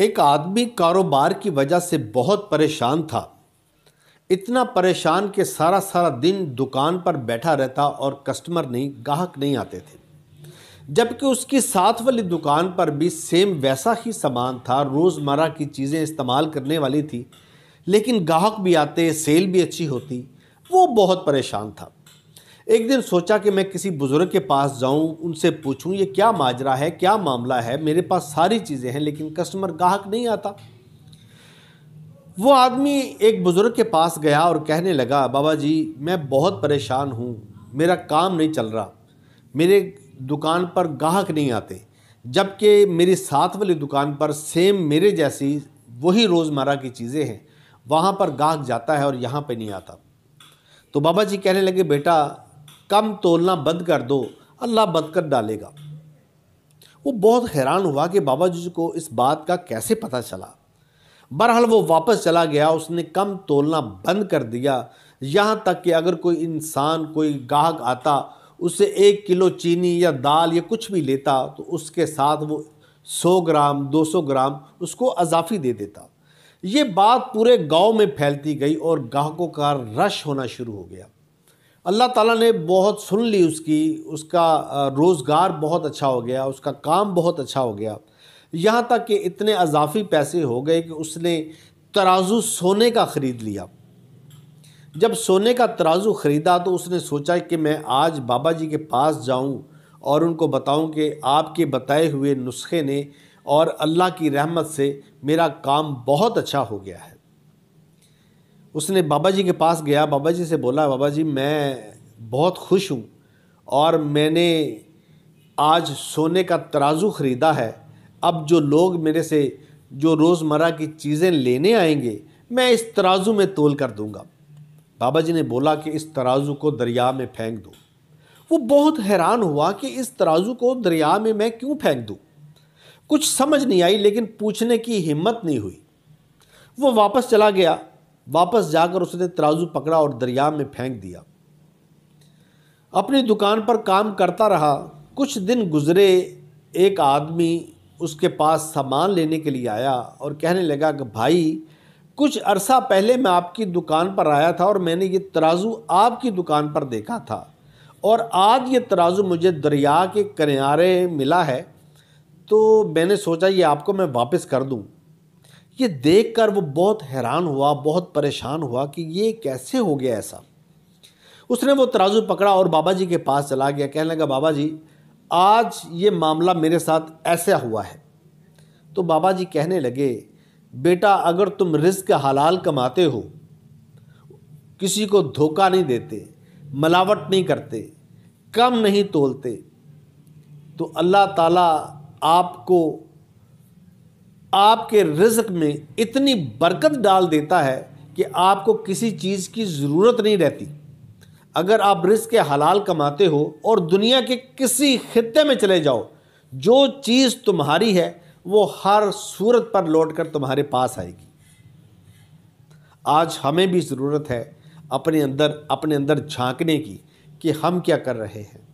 एक आदमी कारोबार की वजह से बहुत परेशान था इतना परेशान कि सारा सारा दिन दुकान पर बैठा रहता और कस्टमर नहीं गाहक नहीं आते थे जबकि उसकी साथ वाली दुकान पर भी सेम वैसा ही सामान था रोज़मर्रा की चीज़ें इस्तेमाल करने वाली थी लेकिन गाहक भी आते सेल भी अच्छी होती वो बहुत परेशान था एक दिन सोचा कि मैं किसी बुज़ुर्ग के पास जाऊं उनसे पूछूं ये क्या माजरा है क्या मामला है मेरे पास सारी चीज़ें हैं लेकिन कस्टमर गाहक नहीं आता वो आदमी एक बुज़ुर्ग के पास गया और कहने लगा बाबा जी मैं बहुत परेशान हूँ मेरा काम नहीं चल रहा मेरे दुकान पर गाहक नहीं आते जबकि मेरी साथ वाली दुकान पर सेम मेरे जैसी वही रोज़मर्रा की चीज़ें हैं वहाँ पर गाहक जाता है और यहाँ पे नहीं आता तो बाबा जी कहने लगे बेटा कम तोलना बंद कर दो अल्लाह बंद कर डालेगा वो बहुत हैरान हुआ कि बाबा जी को इस बात का कैसे पता चला बहरहाल वो वापस चला गया उसने कम तोलना बंद कर दिया यहाँ तक कि अगर कोई इंसान कोई गाहक आता उसे एक किलो चीनी या दाल या कुछ भी लेता तो उसके साथ वो सौ ग्राम दो सौ ग्राम उसको अजाफी दे देता ये बात पूरे गांव में फैलती गई और गाहकों का रश होना शुरू हो गया अल्लाह ताला ने बहुत सुन ली उसकी उसका रोज़गार बहुत अच्छा हो गया उसका काम बहुत अच्छा हो गया यहाँ तक कि इतने अजाफी पैसे हो गए कि उसने तराजू सोने का ख़रीद लिया जब सोने का तराजू ख़रीदा तो उसने सोचा कि मैं आज बाबा जी के पास जाऊँ और उनको बताऊँ कि आपके बताए हुए नुस्खे ने और अल्लाह की रहमत से मेरा काम बहुत अच्छा हो गया है उसने बाबा जी के पास गया बाबा जी से बोला बाबा जी मैं बहुत खुश हूँ और मैंने आज सोने का तराजू ख़रीदा है अब जो लोग मेरे से जो रोज़मर्रा की चीज़ें लेने आएंगे मैं इस तराजू में तोल कर दूंगा बाबा जी ने बोला कि इस तराजू को दरिया में फेंक दो वो बहुत हैरान हुआ कि इस तराजू को दरिया में मैं क्यों फेंक दूँ कुछ समझ नहीं आई लेकिन पूछने की हिम्मत नहीं हुई वो वापस चला गया वापस जाकर उसने तराजू पकड़ा और दरिया में फेंक दिया अपनी दुकान पर काम करता रहा कुछ दिन गुजरे एक आदमी उसके पास सामान लेने के लिए आया और कहने लगा कि भाई कुछ अरसा पहले मैं आपकी दुकान पर आया था और मैंने ये तराजू आपकी दुकान पर देखा था और आज ये तराजू मुझे दरिया के किनारे मिला है तो मैंने सोचा ये आपको मैं वापस कर दूँ ये देखकर वो बहुत हैरान हुआ बहुत परेशान हुआ कि ये कैसे हो गया ऐसा उसने वो तराजू पकड़ा और बाबा जी के पास चला गया कहने लगा बाबा जी आज ये मामला मेरे साथ ऐसा हुआ है तो बाबा जी कहने लगे बेटा अगर तुम रिस्क हलाल कमाते हो किसी को धोखा नहीं देते मिलावट नहीं करते कम नहीं तोलते तो अल्लाह ताला आपको आपके रिज्क में इतनी बरकत डाल देता है कि आपको किसी चीज़ की ज़रूरत नहीं रहती अगर आप रिज के हलाल कमाते हो और दुनिया के किसी खत्े में चले जाओ जो चीज़ तुम्हारी है वो हर सूरत पर लौट कर तुम्हारे पास आएगी आज हमें भी ज़रूरत है अपने अंदर अपने अंदर झांकने की कि हम क्या कर रहे हैं